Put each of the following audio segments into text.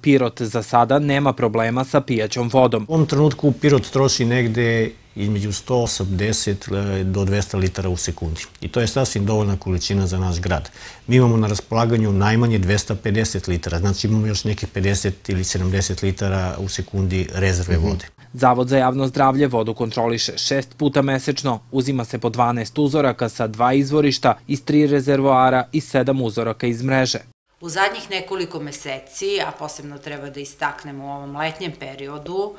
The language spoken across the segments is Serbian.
Pirot za sada nema problema sa pijaćom vodom. U ovom trenutku Pirot troši negde između 180 e, do 200 litara u sekundi. I to je sasvim dovoljna količina za naš grad. Mi imamo na raspolaganju najmanje 250 litara, znači imamo još nekih 50 ili 70 litara u sekundi rezerve mhm. vode. Zavod za javno zdravlje vodu kontroliše šest puta mesečno, uzima se po 12 uzoraka sa dva izvorišta iz tri rezervoara i sedam uzoraka iz mreže. U zadnjih nekoliko meseci, a posebno treba da istaknemo u ovom letnjem periodu,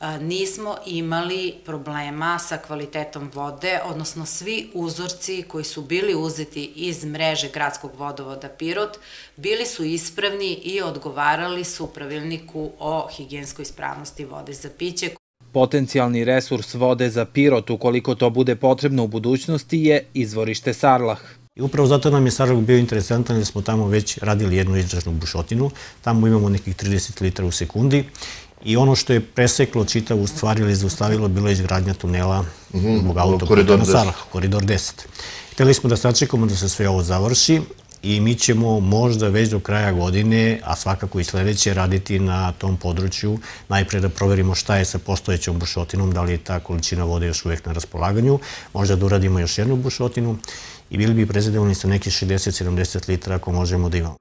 e, nismo imali problema sa kvalitetom vode, odnosno svi uzorci koji su bili uzeti iz mreže gradskog vodovoda Pirot bili su ispravni i odgovarali su pravilniku o higijenskoj ispravnosti vode za piće. Potencijalni resurs vode za Pirot, ukoliko to bude potrebno u budućnosti, je izvorište Sarlah. I upravo zato nam je Sarajevo bio interesantan jer smo tamo već radili jednu izražnu bušotinu. Tamo imamo nekih 30 litra u sekundi i ono što je preseklo čitavu stvar ili zaustavilo bilo je izgradnja tunela mm -hmm, zbog autoputa na Sarah, koridor 10. Hteli smo da sačekamo da se sve ovo završi i mi ćemo možda već do kraja godine, a svakako i sledeće, raditi na tom području. Najpre da proverimo šta je sa postojećom bušotinom, da li je ta količina vode još uvek na raspolaganju. Možda da uradimo još jednu bušotinu i bili bi prezadevani sa nekih 60-70 litra ako možemo da imamo.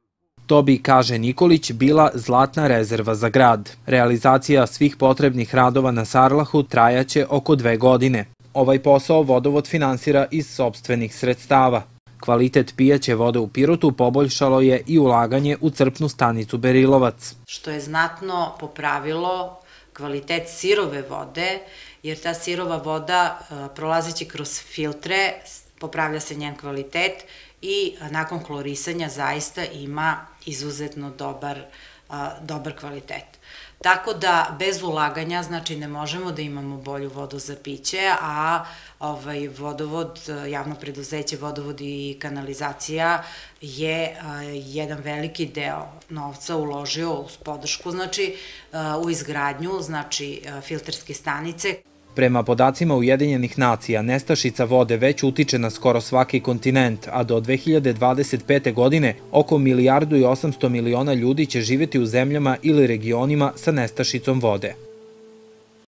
To bi, kaže Nikolić, bila zlatna rezerva za grad. Realizacija svih potrebnih radova na Sarlahu trajaće oko dve godine. Ovaj posao vodovod finansira iz sobstvenih sredstava. Kvalitet pijaće vode u Pirotu poboljšalo je i ulaganje u crpnu stanicu Berilovac. Što je znatno popravilo kvalitet sirove vode, jer ta sirova voda e, prolazeći kroz filtre popravlja se njen kvalitet i nakon klorisanja zaista ima izuzetno dobar kvalitet a, dobar kvalitet. Tako da bez ulaganja znači ne možemo da imamo bolju vodu za piće, a ovaj vodovod, javno preduzeće vodovod i kanalizacija je a, jedan veliki deo novca uložio uz podršku znači a, u izgradnju znači filterske stanice. Prema podacima Ujedinjenih nacija, nestašica vode već utiče na skoro svaki kontinent, a do 2025. godine oko milijardu i 800 miliona ljudi će živjeti u zemljama ili regionima sa nestašicom vode.